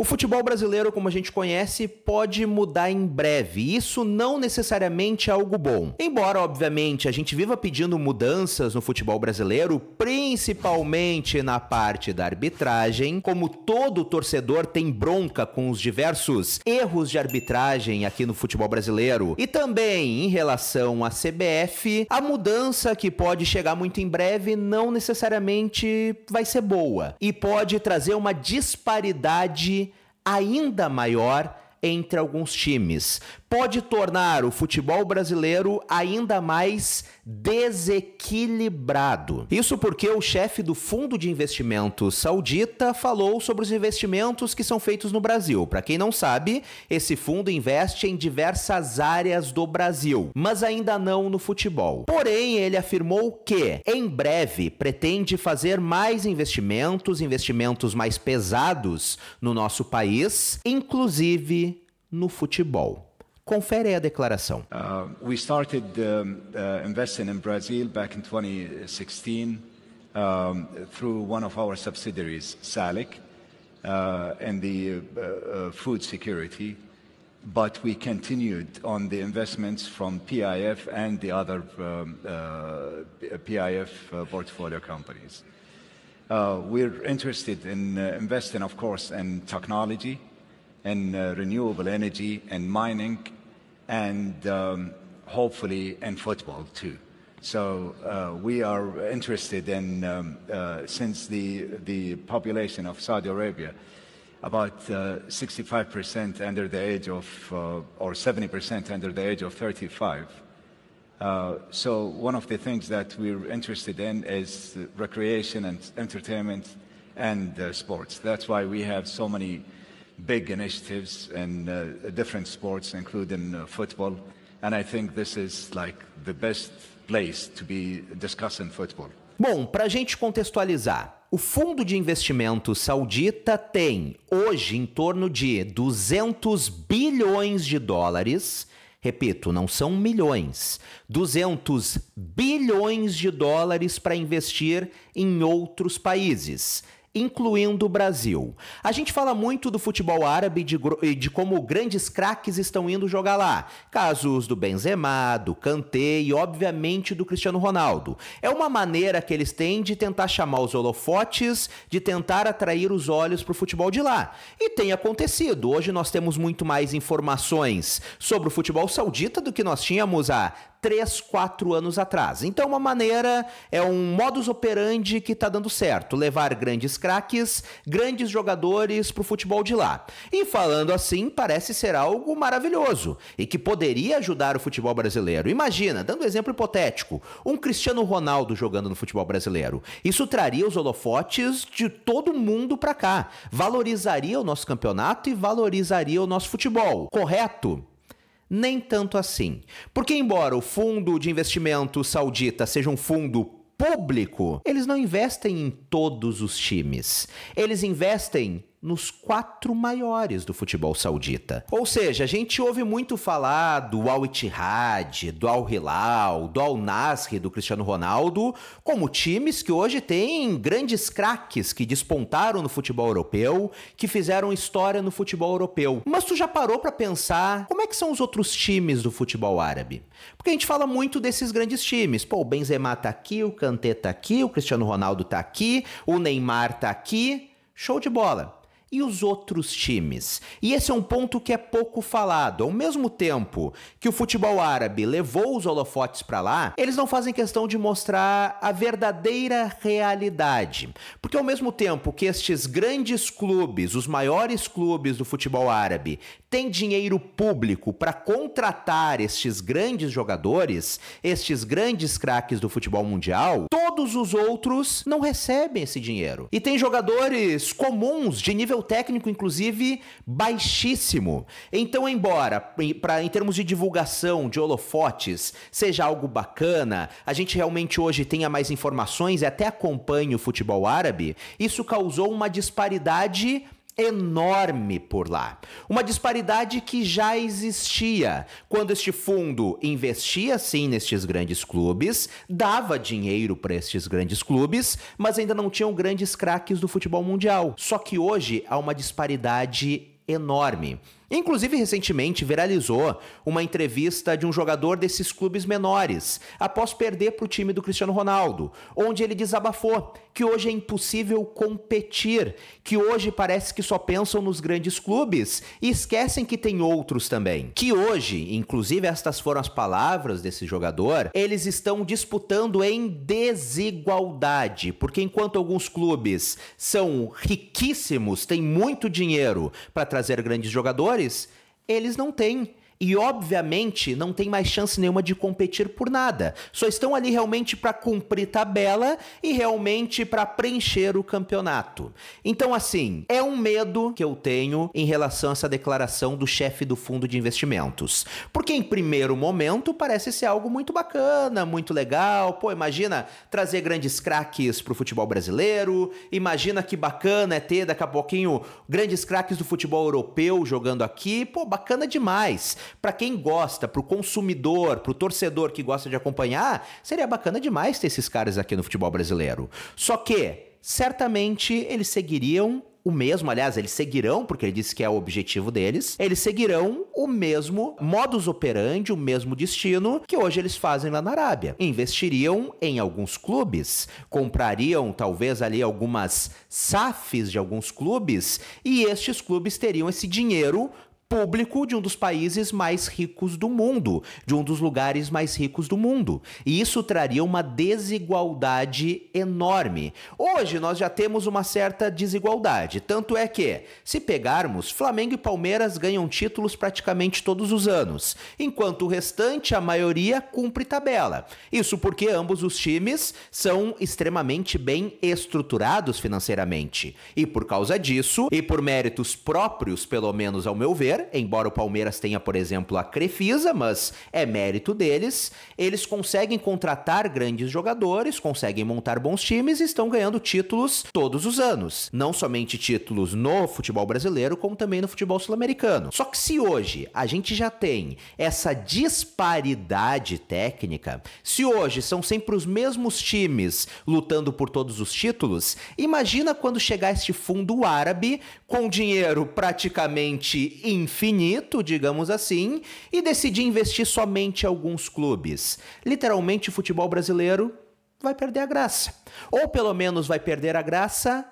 O futebol brasileiro, como a gente conhece, pode mudar em breve. Isso não necessariamente é algo bom. Embora, obviamente, a gente viva pedindo mudanças no futebol brasileiro, principalmente na parte da arbitragem, como todo torcedor tem bronca com os diversos erros de arbitragem aqui no futebol brasileiro. E também em relação à CBF, a mudança que pode chegar muito em breve não necessariamente vai ser boa e pode trazer uma disparidade ainda maior entre alguns times, pode tornar o futebol brasileiro ainda mais desequilibrado. Isso porque o chefe do fundo de investimento saudita falou sobre os investimentos que são feitos no Brasil. Para quem não sabe, esse fundo investe em diversas áreas do Brasil, mas ainda não no futebol. Porém, ele afirmou que em breve pretende fazer mais investimentos, investimentos mais pesados no nosso país, inclusive no futebol. Confere a declaração. Uh, we started um, uh, investing in Brazil back in 2016 um, through one of our subsidiaries, SALIC, uh, and the uh, uh, food security. But we continued on the investments from PIF and the other um, uh, PIF uh, portfolio companies. Uh, we're interested in uh, investing, of course, in technology, in uh, renewable energy, and mining, and um, hopefully in football too. So uh, we are interested in, um, uh, since the, the population of Saudi Arabia, about 65% uh, under the age of, uh, or 70% under the age of 35. Uh, so one of the things that we're interested in is recreation and entertainment and sports. That's why we have so many big initiatives in uh, different sports, including uh, football. And I think this is like the best place to be discussing football. Bom, para a gente contextualizar, o fundo de investimento saudita tem hoje em torno de 200 bilhões de dólares. Repito, não são milhões, 200 bilhões de dólares para investir em outros países incluindo o Brasil. A gente fala muito do futebol árabe e de, de, como grandes craques estão indo jogar lá. Casos do Benzema, do Kanté e, obviamente, do Cristiano Ronaldo. É uma maneira que eles têm de tentar chamar os holofotes, de tentar atrair os olhos para o futebol de lá. E tem acontecido. Hoje nós temos muito mais informações sobre o futebol saudita do que nós tínhamos há 3, 4 anos atrás. Então, uma maneira, é um modus operandi que está dando certo, levar grandes craques, grandes jogadores pro futebol de lá. E falando assim, parece ser algo maravilhoso e que poderia ajudar o futebol brasileiro. Imagina, dando um exemplo hipotético, um Cristiano Ronaldo jogando no futebol brasileiro. Isso traria os holofotes de todo mundo para cá, valorizaria o nosso campeonato e valorizaria o nosso futebol, correto? nem tanto assim. Porque, embora o fundo de investimento saudita seja um fundo público, eles não investem em todos os times. Eles investem nos quatro maiores do futebol saudita. Ou seja, a gente ouve muito falar do Al Ittihad, do Al Hilal, do Al Nasr do Cristiano Ronaldo, como times que hoje têm grandes craques que despontaram no futebol europeu, que fizeram história no futebol europeu. Mas tu já parou para pensar como é que são os outros times do futebol árabe? Porque a gente fala muito desses grandes times. Pô, o Benzema tá aqui, o Kanté tá aqui, o Cristiano Ronaldo tá aqui, o Neymar tá aqui. Show de bola e os outros times? E esse é um ponto que é pouco falado. Ao mesmo tempo que o futebol árabe levou os holofotes para lá, eles não fazem questão de mostrar a verdadeira realidade. Porque ao mesmo tempo que estes grandes clubes, os maiores clubes do futebol árabe, têm dinheiro público para contratar estes grandes jogadores, estes grandes craques do futebol mundial, todos todos os outros não recebem esse dinheiro. E tem jogadores comuns, de nível técnico, inclusive, baixíssimo. Então, embora pra, em termos de divulgação de holofotes seja algo bacana, a gente realmente hoje tenha mais informações e até acompanhe o futebol árabe, isso causou uma disparidade enorme por lá. Uma disparidade que já existia quando este fundo investia sim nestes grandes clubes, dava dinheiro para estes grandes clubes, mas ainda não tinham grandes craques do futebol mundial. Só que hoje há uma disparidade enorme. Inclusive, recentemente viralizou uma entrevista de um jogador desses clubes menores, após perder para o time do Cristiano Ronaldo, onde ele desabafou que hoje é impossível competir, que hoje parece que só pensam nos grandes clubes e esquecem que tem outros também. Que hoje, inclusive estas foram as palavras desse jogador, eles estão disputando em desigualdade, porque enquanto alguns clubes são riquíssimos, têm muito dinheiro para trazer grandes jogadores, maiores, eles não têm e obviamente não tem mais chance nenhuma de competir por nada. Só estão ali realmente para cumprir tabela e realmente para preencher o campeonato. Então assim, é um medo que eu tenho em relação a essa declaração do chefe do fundo de investimentos. Porque em primeiro momento parece ser algo muito bacana, muito legal. Pô, imagina trazer grandes craques pro futebol brasileiro, imagina que bacana é ter daqui a pouquinho grandes craques do futebol europeu jogando aqui. Pô, bacana demais para quem gosta, para o consumidor, para o torcedor que gosta de acompanhar, seria bacana demais ter esses caras aqui no futebol brasileiro. Só que, certamente, eles seguiriam o mesmo, aliás, eles seguirão, porque ele disse que é o objetivo deles, eles seguirão o mesmo modus operandi, o mesmo destino que hoje eles fazem lá na Arábia. Investiriam em alguns clubes, comprariam talvez ali algumas SAFs de alguns clubes, e estes clubes teriam esse dinheiro público de um dos países mais ricos do mundo, de um dos lugares mais ricos do mundo. E isso traria uma desigualdade enorme. Hoje nós já temos uma certa desigualdade, tanto é que, se pegarmos, Flamengo e Palmeiras ganham títulos praticamente todos os anos, enquanto o restante, a maioria, cumpre tabela. Isso porque ambos os times são extremamente bem estruturados financeiramente. E por causa disso, e por méritos próprios, pelo menos ao meu ver, embora o Palmeiras tenha, por exemplo, a Crefisa, mas é mérito deles, eles conseguem contratar grandes jogadores, conseguem montar bons times e estão ganhando títulos todos os anos. Não somente títulos no futebol brasileiro, como também no futebol sul-americano. Só que se hoje a gente já tem essa disparidade técnica, se hoje são sempre os mesmos times lutando por todos os títulos, imagina quando chegar este fundo árabe com dinheiro praticamente infinito infinito, digamos assim, e decidi investir somente em alguns clubes. Literalmente, o futebol brasileiro vai perder a graça. Ou pelo menos vai perder a graça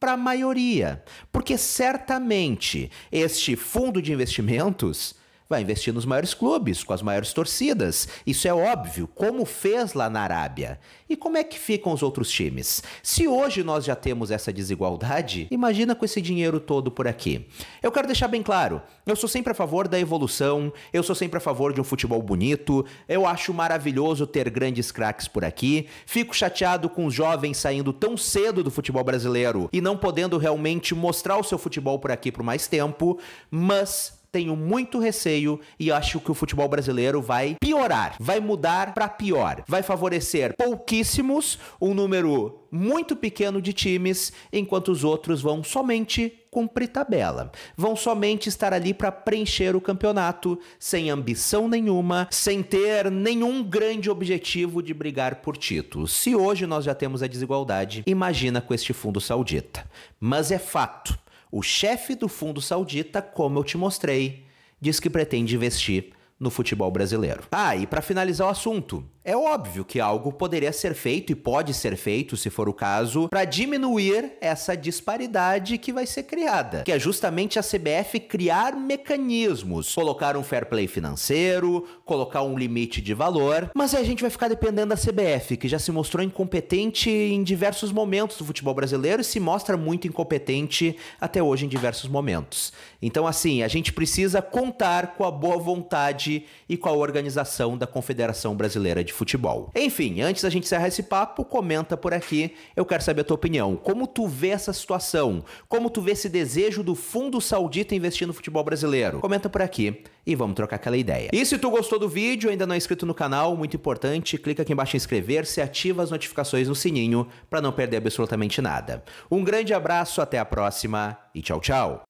para a maioria. Porque certamente este fundo de investimentos vai investir nos maiores clubes, com as maiores torcidas. Isso é óbvio, como fez lá na Arábia. E como é que ficam os outros times? Se hoje nós já temos essa desigualdade, imagina com esse dinheiro todo por aqui. Eu quero deixar bem claro, eu sou sempre a favor da evolução, eu sou sempre a favor de um futebol bonito, eu acho maravilhoso ter grandes craques por aqui. Fico chateado com os jovens saindo tão cedo do futebol brasileiro e não podendo realmente mostrar o seu futebol por aqui por mais tempo, mas tenho muito receio e acho que o futebol brasileiro vai piorar, vai mudar para pior, vai favorecer pouquíssimos, um número muito pequeno de times, enquanto os outros vão somente cumprir tabela. Vão somente estar ali para preencher o campeonato, sem ambição nenhuma, sem ter nenhum grande objetivo de brigar por títulos. Se hoje nós já temos a desigualdade, imagina com este fundo saudita. Mas é fato o chefe do fundo saudita, como eu te mostrei, diz que pretende investir no futebol brasileiro. Ah, e para finalizar o assunto, é óbvio que algo poderia ser feito e pode ser feito, se for o caso, para diminuir essa disparidade que vai ser criada, que é justamente a CBF criar mecanismos, colocar um fair play financeiro, colocar um limite de valor, mas a gente vai ficar dependendo da CBF, que já se mostrou incompetente em diversos momentos do futebol brasileiro e se mostra muito incompetente até hoje em diversos momentos. Então, assim, a gente precisa contar com a boa vontade e com a organização da Confederação Brasileira de futebol. Enfim, antes da gente encerrar esse papo, comenta por aqui. Eu quero saber a tua opinião. Como tu vê essa situação? Como tu vê esse desejo do fundo saudita investir no futebol brasileiro? Comenta por aqui e vamos trocar aquela ideia. E se tu gostou do vídeo, ainda não é inscrito no canal, muito importante, clica aqui embaixo em inscrever-se, ativa as notificações no sininho para não perder absolutamente nada. Um grande abraço, até a próxima e tchau, tchau.